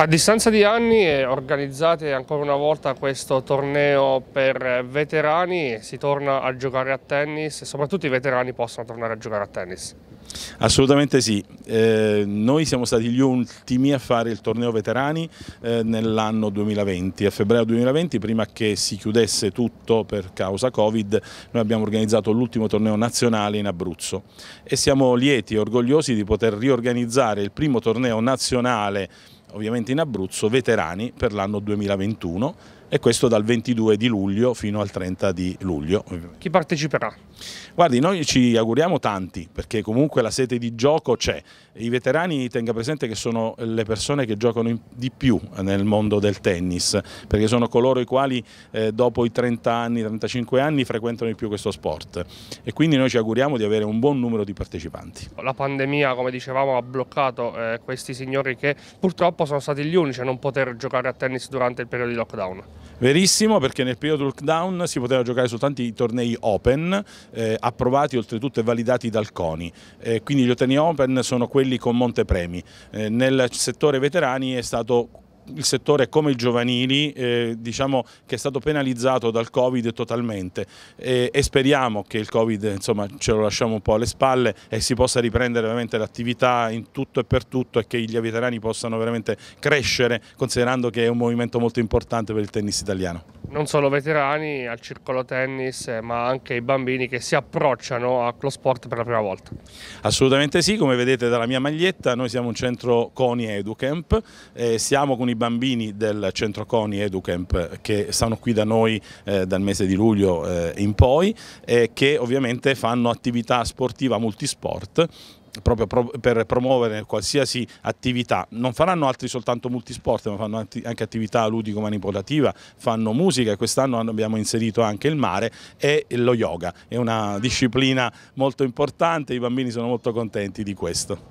A distanza di anni organizzate ancora una volta questo torneo per veterani, si torna a giocare a tennis e soprattutto i veterani possono tornare a giocare a tennis. Assolutamente sì, eh, noi siamo stati gli ultimi a fare il torneo veterani eh, nell'anno 2020, a febbraio 2020 prima che si chiudesse tutto per causa Covid noi abbiamo organizzato l'ultimo torneo nazionale in Abruzzo e siamo lieti e orgogliosi di poter riorganizzare il primo torneo nazionale ovviamente in Abruzzo, veterani per l'anno 2021 e questo dal 22 di luglio fino al 30 di luglio. Chi parteciperà? Guardi, noi ci auguriamo tanti, perché comunque la sete di gioco c'è. I veterani tenga presente che sono le persone che giocano di più nel mondo del tennis, perché sono coloro i quali eh, dopo i 30 anni, 35 anni frequentano di più questo sport e quindi noi ci auguriamo di avere un buon numero di partecipanti. La pandemia, come dicevamo, ha bloccato eh, questi signori che purtroppo sono stati gli unici a non poter giocare a tennis durante il periodo di lockdown. Verissimo perché nel periodo lockdown si poteva giocare soltanto i tornei open eh, approvati oltretutto e validati dal CONI, eh, quindi gli tornei open sono quelli con montepremi. Eh, nel settore veterani è stato il settore come i giovanili eh, diciamo che è stato penalizzato dal Covid totalmente e, e speriamo che il Covid insomma, ce lo lasciamo un po' alle spalle e si possa riprendere veramente l'attività in tutto e per tutto e che gli avveterani possano veramente crescere considerando che è un movimento molto importante per il tennis italiano non solo veterani al circolo tennis, eh, ma anche i bambini che si approcciano allo sport per la prima volta. Assolutamente sì, come vedete dalla mia maglietta, noi siamo un centro CONI EduCamp, eh, siamo con i bambini del centro CONI EduCamp che stanno qui da noi eh, dal mese di luglio eh, in poi, eh, che ovviamente fanno attività sportiva multisport proprio per promuovere qualsiasi attività, non faranno altri soltanto multisport ma fanno anche attività ludico-manipolativa, fanno musica e quest'anno abbiamo inserito anche il mare e lo yoga, è una disciplina molto importante, i bambini sono molto contenti di questo.